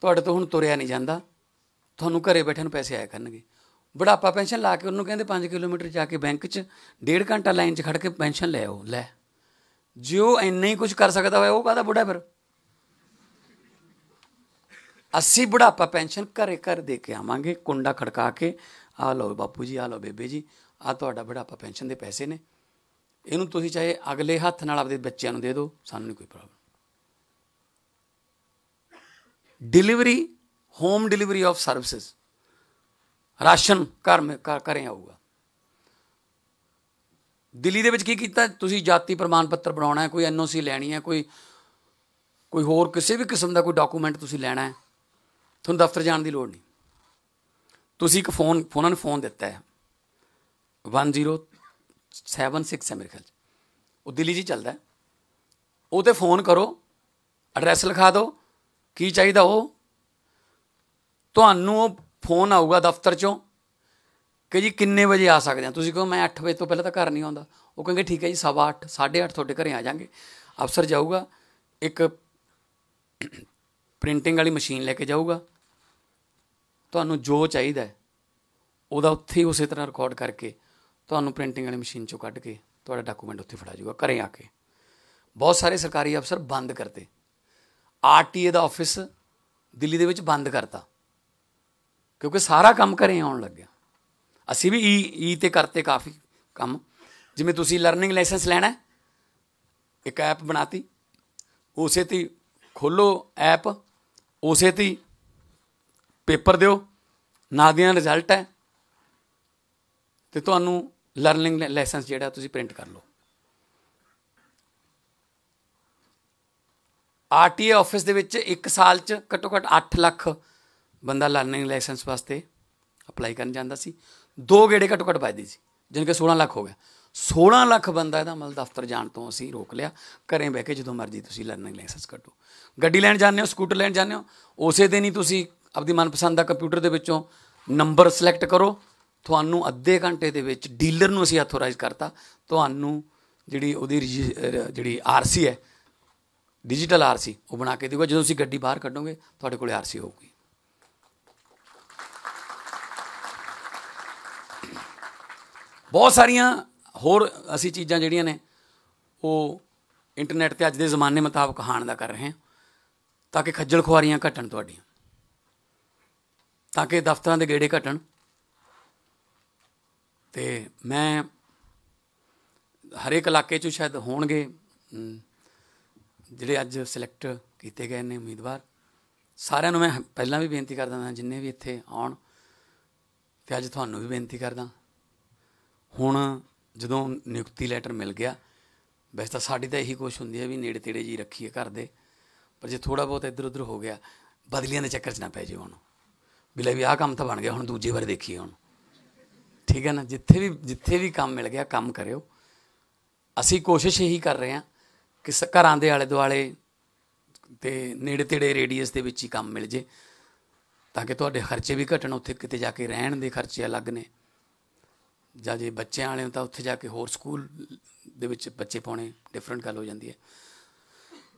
ਤੁਹਾਡੇ ਤੋਂ ਹੁਣ ਤੁਰਿਆ ਨਹੀਂ ਜਾਂਦਾ ਤੁਹਾਨੂੰ ਘਰੇ ਬੈਠੇ ਨੂੰ ਪੈਸੇ ਆਇਆ ਕਰਨਗੇ ਬੁਢਾਪਾ ਪੈਨਸ਼ਨ ਲਾ ਕੇ ਉਹਨੂੰ ਕਹਿੰਦੇ 5 ਕਿਲੋਮੀਟਰ ਜਾ ਕੇ ਬੈਂਕ 'ਚ ਡੇਢ ਘੰਟਾ ਲਾਈਨ 'ਚ ਖੜ ਕੇ ਪੈਨਸ਼ਨ ਲੈ ਆਓ ਲੈ ਜਿਉ ਇੰਨਾ ਹੀ ਕੁਝ ਕਰ ਸਕਦਾ ਹੋਇਆ ਉਹ ਕਹਦਾ ਬੁਢਾ ਫਿਰ ਅਸੀਂ ਬੁਢਾਪਾ ਪੈਨਸ਼ਨ ਘਰੇ ਘਰ ਦੇ ਕੇ ਆਵਾਂਗੇ ਕੁੰਡਾ ਖੜਕਾ ਕੇ ਆ ਲਓ ਬਾਪੂ ਜੀ ਆ ਲਓ ਬੇਬੇ ਜੀ ਆ ਤੁਹਾਡਾ ਬੁਢਾਪਾ ਪੈਨਸ਼ਨ ਦੇ ਪੈਸੇ ਨੇ ਇਹਨੂੰ ਤੁਸੀਂ ਚਾਹੇ ਅਗਲੇ ਹੱਥ ਨਾਲ ਆਪਣੇ ਬੱਚਿਆਂ ਨੂੰ ਦੇ ਦਿਓ ਸਾਨੂੰ ਨਹੀਂ ਕੋਈ problem delivery home delivery of services ration ਘਰ ਮੇ ਘਰੇ ਆਊਗਾ ਦਿੱਲੀ ਦੇ ਵਿੱਚ ਕੀ ਕੀਤਾ ਤੁਸੀਂ ਜਾਤੀ ਪ੍ਰਮਾਣ ਪੱਤਰ ਬਣਾਉਣਾ ਹੈ ਕੋਈ ਐਨਓਸੀ ਲੈਣੀ ਹੈ ਕੋਈ ਕੋਈ ਹੋਰ ਕਿਸੇ ਵੀ ਕਿਸਮ ਦਾ ਕੋਈ ਡਾਕੂਮੈਂਟ ਤੁਸੀਂ ਲੈਣਾ ਹੈ ਤੁਹਾਨੂੰ ਦਫ਼ਤਰ ਜਾਣ ਦੀ ਲੋੜ ਨਹੀਂ ਤੁਸੀਂ ਇੱਕ ਫੋਨ ਉਹਨਾਂ ਨੂੰ ਫੋਨ ਦਿੱਤਾ ਹੈ 1076 ਹੈ ਮੇਰੇ ਖਿਆਲ ਉਹ ਦਿੱਲੀ ਜੀ ਚੱਲਦਾ ਉਹ ਤੇ ਫੋਨ ਕਰੋ ਐਡਰੈਸ ਲਿਖਾ ਦਿਓ ਕੀ ਚਾਹੀਦਾ ਉਹ ਤੁਹਾਨੂੰ ਉਹ ਫੋਨ ਆਊਗਾ ਦਫ਼ਤਰ ਚੋਂ ਕਿ ਜੀ ਕਿੰਨੇ ਵਜੇ ਆ ਸਕਦੇ ਆ ਤੁਸੀਂ ਕਹੋ ਮੈਂ 8 ਵਜੇ ਤੋਂ ਪਹਿਲਾਂ ਤਾਂ ਘਰ ਨਹੀਂ ਆਉਂਦਾ ਉਹ ਕਹਿੰਗੇ ਠੀਕ ਹੈ ਜੀ 7:30 8:30 ਤੁਹਾਡੇ ਘਰੇ ਆ ਜਾਾਂਗੇ ਅਫਸਰ ਜਾਊਗਾ ਇੱਕ ਪ੍ਰਿੰਟਿੰਗ ਵਾਲੀ ਮਸ਼ੀਨ ਲੈ ਕੇ ਜਾਊਗਾ ਤੁਹਾਨੂੰ ਜੋ ਚਾਹੀਦਾ ਹੈ ਉਹਦਾ ਉੱਥੇ ਹੀ ਉਸੇ ਤਰ੍ਹਾਂ ਰਿਕਾਰਡ ਕਰਕੇ ਤੁਹਾਨੂੰ ਪ੍ਰਿੰਟਿੰਗ ਵਾਲੀ ਮਸ਼ੀਨ ਚੋਂ ਕੱਢ ਕੇ ਤੁਹਾਡਾ ਡਾਕੂਮੈਂਟ ਉੱਥੇ ਫੜਾ ਜਾਊਗਾ ਘਰੇ ਆ ਕੇ ਬਹੁਤ ਸਾਰੇ ਸਰਕਾਰੀ ਅਫਸਰ ਬੰਦ ਕਰਦੇ ਆਰਟੀਏ ਦਾ ਆਫਿਸ ਦਿੱਲੀ ਦੇ ਵਿੱਚ ਬੰਦ ਕਰਤਾ ਕਿਉਂਕਿ ਸਾਰਾ ਕੰਮ ਘਰੇ ਆਉਣ ਲੱਗਿਆ ਅਸੀਂ ਵੀ ਈ ਈ ਤੇ ਕਰਤੇ ਕਾਫੀ ਕੰਮ ਜਿਵੇਂ ਤੁਸੀਂ ਲਰਨਿੰਗ ਲਾਇਸੈਂਸ ਲੈਣਾ ਇੱਕ ਐਪ ਬਣਾਤੀ ਉਸੇ ਤੇ ਖੋਲੋ ਐਪ ਉਸੇ ਤੇ ਪੇਪਰ ਦਿਓ ਨਾਲ ਦੀਆਂ ਰਿਜ਼ਲਟ ਹੈ ਤੇ ਤੁਹਾਨੂੰ ਲਰਨਿੰਗ ਲਾਇਸੈਂਸ ਜਿਹੜਾ ਤੁਸੀਂ ਪ੍ਰਿੰਟ ਕਰ ਲਓ ਆਰਟੀਏ ਆਫਿਸ ਦੇ ਵਿੱਚ 1 ਸਾਲ 'ਚ ਘੱਟੋ ਘੱਟ 8 ਲੱਖ ਬੰਦਾ ਲਰਨਿੰਗ ਲਾਇਸੈਂਸ ਵਾਸਤੇ ਅਪਲਾਈ ਕਰਨ ਜਾਂਦਾ ਸੀ ਦੋ ਗੇੜੇ ਘੱਟੋ ਘੱਟ ਵੱਜਦੇ ਸੀ ਜਿਨ ਕੇ 16 ਲੱਖ ਹੋ ਗਿਆ 16 ਲੱਖ ਬੰਦਾ ਇਹਦਾ ਮਤਲਬ ਦਫ਼ਤਰ ਜਾਣ ਤੋਂ ਅਸੀਂ ਰੋਕ ਲਿਆ ਘਰੇ ਬਹਿ ਕੇ ਜਦੋਂ ਮਰਜ਼ੀ ਤੁਸੀਂ ਲਰਨਿੰਗ ਲਾਇਸੈਂਸ ਕੱਢੋ ਗੱਡੀ ਲੈਣ ਜਾਂਦੇ ਹੋ ਸਕੂਟਰ ਲੈਣ ਜਾਂਦੇ ਹੋ ਉਸੇ ਦਿਨ ਹੀ ਤੁਸੀਂ ਆਪਣੀ ਮਨਪਸੰਦ ਦਾ ਕੰਪਿਊਟਰ ਦੇ ਵਿੱਚੋਂ ਨੰਬਰ ਸਿਲੈਕਟ ਕਰੋ ਤੁਹਾਨੂੰ ਅੱਧੇ ਘੰਟੇ ਦੇ ਵਿੱਚ ਡੀਲਰ ਨੂੰ ਅਸੀਂ ਆਥੋਰਾਈਜ਼ ਕਰਤਾ ਤੁਹਾਨੂੰ ਜਿਹੜੀ ਉਹਦੀ ਜਿਹੜੀ ਆਰਸੀ ਹੈ ਡਿਜੀਟਲ ਆਰਸੀ ਉਹ ਬਣਾ ਕੇ ਦੇਗਾ ਜਦੋਂ ਤੁਸੀਂ ਗੱਡੀ ਬਾਹਰ ਕੱਢੋਗੇ ਤੁਹਾਡੇ ਕੋਲੇ ਆਰਸੀ ਹੋਊਗੀ ਬਹੁਤ ਸਾਰੀਆਂ ਹੋਰ ਅਸੀਂ ਚੀਜ਼ਾਂ ਜਿਹੜੀਆਂ ਨੇ ਉਹ ਇੰਟਰਨੈਟ ਤੇ ਅੱਜ ਦੇ ਜ਼ਮਾਨੇ ਮੁਤਾਬਕ ਹਾਣ ਦਾ ਕਰ ਰਹੇ ਹਾਂ ਤਾਂ ਕਿ ਖੱਜਲ ਖੁਆਰੀਆਂ ਘਟਣ ਤੁਹਾਡੀਆਂ ਤਾਂ ਕਿ ਦਫ਼ਤਰਾਂ ਦੇ ਗੇੜੇ ਘਟਣ ਤੇ ਮੈਂ ਹਰੇਕ ਇਲਾਕੇ ਚੋਂ ਸ਼ਾਇਦ ਹੋਣਗੇ ਜਿਹੜੇ ਅੱਜ ਸਿਲੈਕਟ ਕੀਤੇ ਗਏ ਨੇ ਉਮੀਦਵਾਰ ਸਾਰਿਆਂ ਨੂੰ ਮੈਂ ਪਹਿਲਾਂ ਵੀ ਬੇਨਤੀ ਕਰਦਾ ਹਾਂ ਜਿੰਨੇ ਵੀ ਇੱਥੇ ਆਉਣ ਤੇ ਅੱਜ ਤੁਹਾਨੂੰ ਵੀ ਬੇਨਤੀ ਕਰਦਾ ਹੁਣ ਜਦੋਂ ਨਿਯੁਕਤੀ ਲੈਟਰ ਮਿਲ ਗਿਆ ਵੈਸੇ ਤਾਂ ਸਾਡੀ ਤਾਂ ਇਹੀ ਕੋਸ਼ਿਸ਼ ਹੁੰਦੀ ਹੈ ਵੀ ਨੇੜੇ ਤੇੜੇ ਜੀ ਰੱਖੀਏ ਘਰ ਦੇ ਪਰ ਜੇ ਥੋੜਾ ਬਹੁਤ ਇੱਧਰ ਉੱਧਰ ਹੋ ਗਿਆ ਬਦਲੀਆਂ ਦੇ ਚੱਕਰ 'ਚ ਨਾ ਪੈ ਜੇ ਹੁਣ ਵੀ ਲੈ ਵੀ ਆਹ ਕੰਮ ਤਾਂ ਬਣ ਗਿਆ ਹੁਣ ਦੂਜੇ ਵਾਰ ਦੇਖੀਏ ਹੁਣ ਠੀਕ ਹੈ ਨਾ ਜਿੱਥੇ ਵੀ ਜਿੱਥੇ ਵੀ ਕੰਮ ਮਿਲ ਗਿਆ ਕੰਮ ਕਰਿਓ ਅਸੀਂ ਕੋਸ਼ਿਸ਼ ਇਹੀ ਕਰ ਰਹੇ ਹਾਂ ਕਿ ਘਰਾਂ ਦੇ ਆਲੇ ਦੁਆਲੇ ਤੇ ਨੇੜੇ ਤੇੜੇ ਰੇਡੀਅਸ ਦੇ ਵਿੱਚ ਹੀ ਕੰਮ ਮਿਲ ਜੇ ਤਾਂ ਕਿ ਤੁਹਾਡੇ ਖਰਚੇ ਵੀ ਘਟਣ ਉੱਥੇ ਕਿਤੇ ਜਾ ਕੇ ਰਹਿਣ ਦੇ ਖਰਚੇ ਅਲੱਗ ਨੇ ਜਾਂ ਜੇ ਬੱਚਿਆਂ ਵਾਲੇ ਤਾਂ ਉੱਥੇ ਜਾ ਕੇ ਹੋਰ ਸਕੂਲ ਦੇ ਵਿੱਚ ਬੱਚੇ ਪਾਉਣੇ ਡਿਫਰੈਂਟ ਗੱਲ ਹੋ ਜਾਂਦੀ ਹੈ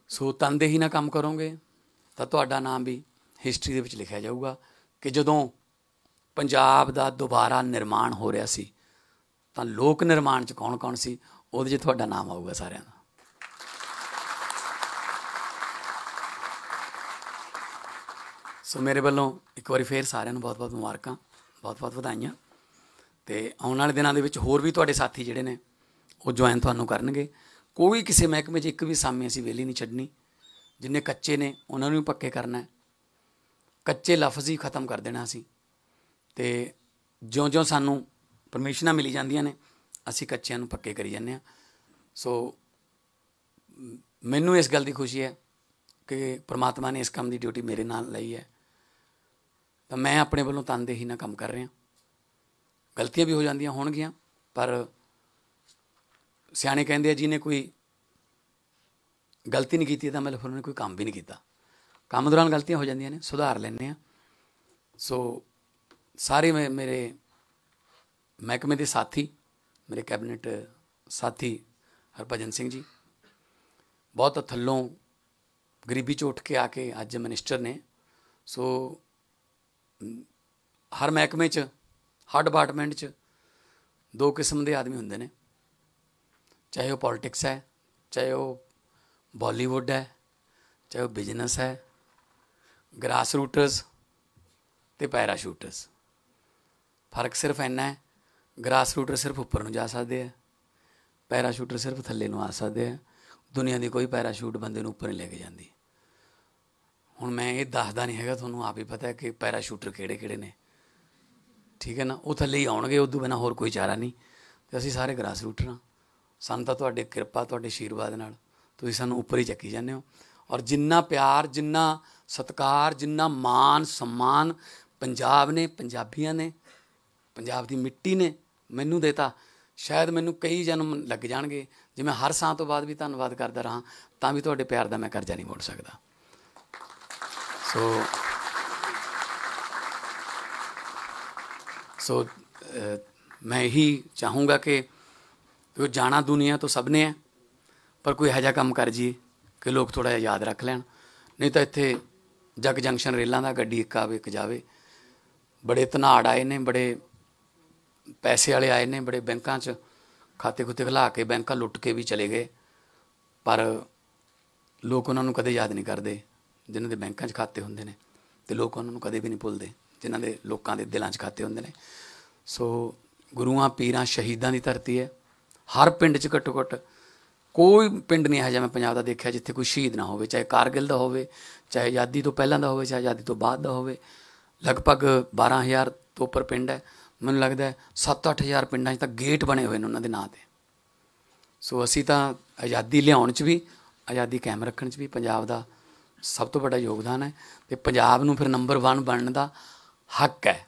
ਸੋ ਹੀ ਨਾ ਕੰਮ ਕਰੋਗੇ ਤਾਂ ਤੁਹਾਡਾ ਨਾਮ ਵੀ ਹਿਸਟਰੀ ਦੇ ਵਿੱਚ ਲਿਖਿਆ ਜਾਊਗਾ ਕਿ ਜਦੋਂ ਪੰਜਾਬ ਦਾ ਦੁਬਾਰਾ ਨਿਰਮਾਣ ਹੋ ਰਿਹਾ ਸੀ ਤਾਂ ਲੋਕ ਨਿਰਮਾਣ ਚ ਕੌਣ-ਕੌਣ ਸੀ ਉਹਦੇ 'ਚ ਤੁਹਾਡਾ ਨਾਮ ਆਊਗਾ ਸਾਰਿਆਂ ਦਾ ਸੋ ਮੇਰੇ ਵੱਲੋਂ ਇੱਕ ਵਾਰੀ ਫੇਰ ਸਾਰਿਆਂ ਨੂੰ ਬਹੁਤ-ਬਹੁਤ ਮੁਬਾਰਕਾਂ ਬਹੁਤ-ਬਹੁਤ ਵਧਾਈਆਂ ਤੇ ਆਉਣ ਵਾਲੇ ਦਿਨਾਂ ਦੇ ਵਿੱਚ ਹੋਰ ਵੀ ਤੁਹਾਡੇ ਸਾਥੀ ਜਿਹੜੇ ਨੇ ਉਹ ਜੁਆਇਨ ਤੁਹਾਨੂੰ ਕਰਨਗੇ ਕੋਈ ਕਿਸੇ ਮਹਿਕਮੇ 'ਚ ਇੱਕ ਵੀ ਸਾਮੀ ਅਸੀਂ ਵੇਲੀ ਨਹੀਂ ਛੱਡਣੀ ਜਿੰਨੇ ਕੱਚੇ ਨੇ ਉਹਨਾਂ ਨੂੰ ਵੀ ਪੱਕੇ ਕਰਨਾ ਹੈ ਕੱਚੇ ਲਫ਼ਜ਼ ਹੀ ਖਤਮ ਕਰ ਦੇਣਾ ਅਸੀਂ ਤੇ ਜਿਉਂ-ਜਿਉਂ ਸਾਨੂੰ ਪਰਮਿਸ਼ਨਾਂ ਮਿਲੀ ਜਾਂਦੀਆਂ ਨੇ ਅਸੀਂ ਕੱਚਿਆਂ ਨੂੰ ਪੱਕੇ ਕਰੀ ਜਾਂਦੇ ਆ ਸੋ ਮੈਨੂੰ ਇਸ ਗੱਲ ਦੀ ਖੁਸ਼ੀ ਹੈ ਕਿ ਪ੍ਰਮਾਤਮਾ ਨੇ ਇਸ ਕੰਮ ਦੀ ਡਿਊਟੀ ਮੇਰੇ ਨਾਲ ਲਈ ਹੈ ਤਾਂ ਮੈਂ ਆਪਣੇ ਵੱਲੋਂ ਤਨਦੇਹੀ ਨਾਲ ਕੰਮ ਕਰ ਰਿਹਾ ਗਲਤੀਆਂ ਵੀ ਹੋ ਜਾਂਦੀਆਂ ਹੋਣਗੀਆਂ ਪਰ ਸਿਆਣੇ ਕਹਿੰਦੇ ਆ ਜਿਹਨੇ ਕੋਈ ਗਲਤੀ ਨਹੀਂ ਕੀਤੀ ਤਾਂ ਮਤਲਬ ਉਹਨੇ ਕੋਈ ਕੰਮ ਵੀ ਨਹੀਂ ਕੀਤਾ ਕੰਮ ਦੌਰਾਨ ਗਲਤੀਆਂ ਹੋ ਜਾਂਦੀਆਂ ਨੇ ਸੁਧਾਰ ਲੈਣੇ ਆ ਸੋ ਸਾਰੇ ਮੇਰੇ ਮਹਿਕਮੇ ਦੇ ਸਾਥੀ ਮੇਰੇ ਕੈਬਨਿਟ ਸਾਥੀ ਹਰਭਜਨ ਸਿੰਘ ਜੀ ਬਹੁਤ ਥੱਲੋਂ ਗਰੀਬੀ ਚੋਂ ਉੱਠ ਕੇ ਆ ਕੇ ਅੱਜ ਮਨਿਸਟਰ ਨੇ ਸੋ ਹਰ ਮਹਿਕਮੇ 'ਚ ਹਰ ਡਿਪਾਰਟਮੈਂਟ 'ਚ ਦੋ ਕਿਸਮ ਦੇ ਆਦਮੀ ਹੁੰਦੇ ਨੇ ਚਾਹੇ ਉਹ ਪੋਲਿਟਿਕਸ ਹੈ ਚਾਹੇ ਉਹ ਬਾਲੀਵੁੱਡ ਹੈ ਚਾਹੇ ਉਹ ਬਿਜ਼ਨਸ ਹੈ ਗ੍ਰਾਸ ਰੂਟਰਸ ਤੇ ਪੈਰਾਸ਼ੂਟਰਸ ਫਰਕ ਸਿਰਫ ਇੰਨਾ ਹੈ ਗ੍ਰਾਸ ਰੂਟਰ ਸਿਰਫ ਉੱਪਰ ਨੂੰ ਜਾ ਸਕਦੇ ਆ ਪੈਰਾਸ਼ੂਟਰ ਸਿਰਫ ਥੱਲੇ ਨੂੰ ਆ ਸਕਦੇ ਆ ਦੁਨੀਆ ਦੀ ਕੋਈ ਪੈਰਾਸ਼ੂਟ ਬੰਦੇ ਨੂੰ ਉੱਪਰ ਨਹੀਂ ਲੈ ਕੇ ਜਾਂਦੀ ਹੁਣ ਮੈਂ ਇਹ ਦੱਸਦਾ ਨਹੀਂ ਹੈਗਾ ਤੁਹਾਨੂੰ ਆਪ ਹੀ ਪਤਾ ਹੈ ਕਿ ਪੈਰਾਸ਼ੂਟਰ ਕਿਹੜੇ ਕਿਹੜੇ ਨੇ ਠੀਕ ਹੈ ਨਾ ਉਹ ਥੱਲੇ ਹੀ ਆਉਣਗੇ ਤੋਂ ਬਿਨਾ ਹੋਰ ਕੋਈ ਚਾਰਾ ਨਹੀਂ ਤੇ ਅਸੀਂ ਸਾਰੇ ਗ੍ਰਾਸ ਰੂਟਰ ਹਾਂ ਸਾਨੂੰ ਤਾਂ ਤੁਹਾਡੇ ਕਿਰਪਾ ਤੁਹਾਡੇ ਆਸ਼ੀਰਵਾਦ ਨਾਲ ਤੁਸੀਂ ਸਾਨੂੰ ਉੱਪਰ ਹੀ ਚੱਕੀ ਜਾਂਦੇ ਹੋ ਔਰ ਜਿੰਨਾ ਪਿਆਰ ਜਿੰਨਾ ਸਤਕਾਰ ਜਿੰਨਾ ਮਾਨ ਸਨਮਾਨ ਪੰਜਾਬ ਨੇ ਪੰਜਾਬੀਆਂ ਨੇ ਪੰਜਾਬ ਦੀ ਮਿੱਟੀ ਨੇ ਮੈਨੂੰ ਦਿੱਤਾ ਸ਼ਾਇਦ ਮੈਨੂੰ ਕਈ ਜਨਮ ਲੱਗ ਜਾਣਗੇ ਜੇ ਮੈਂ ਹਰ ਸਾਹ ਤੋਂ ਬਾਅਦ ਵੀ ਧੰਨਵਾਦ ਕਰਦਾ ਰਹਾ ਤਾਂ ਵੀ ਤੁਹਾਡੇ ਪਿਆਰ ਦਾ ਮੈਂ ਕਰਜ਼ਾ ਨਹੀਂ ਮੋੜ ਸਕਦਾ So, सो so, uh, मैं ही चाहूँगा कि ਜੋ ਜਾਣਾ ਦੁਨੀਆ ਤੋਂ ਸਭ ਨੇ ਹੈ ਪਰ ਕੋਈ ਹਜਾ ਕੰਮ ਕਰ ਜੀ ਕਿ ਲੋਕ ਥੋੜਾ ਯਾਦ ਰੱਖ ਲੈਣ ਨਹੀਂ ਤਾਂ ਇੱਥੇ ਜਗ ਜੰਕਸ਼ਨ ਰੇਲਾਂ ਦਾ ਗੱਡੀ ਇੱਕ ਆਵੇ ਇੱਕ ਜਾਵੇ ਬੜੇ ਧਨਾੜ ਆਏ ਨੇ ਬੜੇ ਪੈਸੇ ਵਾਲੇ ਆਏ ਨੇ ਬੜੇ ਬੈਂਕਾਂ 'ਚ ਖਾਤੇ ਖੁੱਤੇ ਖਲਾ ਕੇ ਬੈਂਕਾਂ ਲੁੱਟ ਕੇ ਵੀ ਚਲੇ ਗਏ ਪਰ ਲੋਕ ਉਹਨਾਂ ਨੂੰ ਕਦੇ ਯਾਦ ਨਹੀਂ ਕਰਦੇ ਜਿਨ੍ਹਾਂ ਦੇ ਬੈਂਕਾਂ 'ਚ ਖਾਤੇ ਹੁੰਦੇ ਨੇ ਤੇ ਲੋਕ ਉਹਨਾਂ ਨੂੰ ਕਦੇ ਵੀ ਨਹੀਂ ਭੁੱਲਦੇ ਜਿਨ੍ਹਾਂ ਦੇ ਲੋਕਾਂ ਦੇ ਦਿਲਾਂ 'ਚ ਖਾਤੇ ਹੁੰਦੇ ਨੇ ਸੋ ਗੁਰੂਆਂ ਪੀਰਾਂ ਸ਼ਹੀਦਾਂ ਦੀ ਧਰਤੀ ਹੈ ਹਰ ਪਿੰਡ 'ਚ ਘਟੋ-ਘਟ ਕੋਈ ਪਿੰਡ ਨਹੀਂ ਹੈ ਜਿਵੇਂ ਪੰਜਾਬ ਦਾ ਦੇਖਿਆ ਜਿੱਥੇ ਕੋਈ ਸ਼ਹੀਦ ਨਾ ਹੋਵੇ ਚਾਹੇ ਕਾਰਗਿਲ ਦਾ ਹੋਵੇ ਚਾਹੇ ਆਜ਼ਾਦੀ ਤੋਂ ਪਹਿਲਾਂ ਦਾ ਹੋਵੇ ਚਾਹੇ ਆਜ਼ਾਦੀ ਤੋਂ ਬਾਅਦ ਦਾ ਹੋਵੇ ਲਗਭਗ 12000 ਤੋਂ ਉੱਪਰ ਪਿੰਡ ਹੈ ਮੈਨੂੰ ਲੱਗਦਾ ਹੈ 7-8000 ਪਿੰਡਾਂ 'ਚ ਤਾਂ ਗੇਟ ਬਣੇ ਹੋਏ ਨੇ ਉਹਨਾਂ ਦੇ ਨਾਂ ਤੇ ਸੋ ਅਸੀਂ ਤਾਂ ਆਜ਼ਾਦੀ ਲਿਆਉਣ 'ਚ ਵੀ ਆਜ਼ਾਦੀ ਕਾਇਮ ਰੱਖਣ 'ਚ ਵੀ ਪੰਜਾਬ ਦਾ ਸਭ ਤੋਂ ਵੱਡਾ ਯੋਗਦਾਨ ਹੈ ਤੇ ਪੰਜਾਬ ਨੂੰ ਫਿਰ ਨੰਬਰ 1 ਬਣਨ ਦਾ ਹੱਕ ਹੈ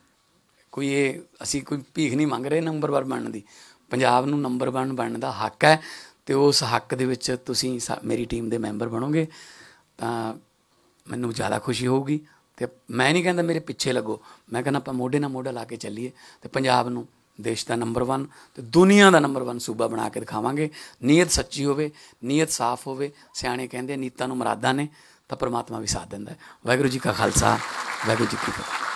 ਕੋਈ ਇਹ ਅਸੀਂ ਕੋਈ ਭੀਖ ਨਹੀਂ ਮੰਗ ਰਹੇ ਨੰਬਰ 1 ਬਣਨ ਦੀ ਪੰਜਾਬ ਨੂੰ ਨੰਬਰ 1 ਬਣਨ ਦਾ ਹੱਕ ਹੈ ਤੇ ਉਸ ਹੱਕ ਦੇ ਵਿੱਚ ਤੁਸੀਂ ਮੇਰੀ ਟੀਮ ਦੇ ਮੈਂਬਰ ਬਣੋਗੇ ਤਾਂ ਮੈਨੂੰ ਜ਼ਿਆਦਾ ਖੁਸ਼ੀ ਹੋਊਗੀ ਤੇ ਮੈਂ ਨਹੀਂ ਕਹਿੰਦਾ ਮੇਰੇ ਪਿੱਛੇ ਲੱਗੋ ਮੈਂ ਕਹਿੰਦਾ ਆਪਾਂ ਮੋਢੇ ਨਾਲ ਮੋਢਾ ਲਾ ਕੇ ਚੱਲੀਏ ਤੇ ਪੰਜਾਬ ਨੂੰ ਦੇਸ਼ ਦਾ ਨੰਬਰ 1 ਤੇ ਦੁਨੀਆ ਦਾ ਨੰਬਰ 1 ਸੂਬਾ ਬਣਾ ਕੇ ਦਿਖਾਵਾਂਗੇ ਨੀਅਤ ਸੱਚੀ ਹੋਵੇ ਨੀਅਤ ਸਾਫ਼ ਹੋਵੇ ਸਿਆਣੇ ਕਹਿੰਦੇ ਨੀਤਾਂ ਨੂੰ ਮਰਾਦਾਂ ਨੇ ਤਾਂ ਪਰਮਾਤਮਾ ਵੀ ਸਾਥ ਦਿੰਦਾ ਵਾਹਿਗੁਰੂ ਜੀ ਕਾ ਖਾਲਸਾ ਵਾਹਿਗੁਰੂ ਜੀ ਕੀ ਫਤਿਹ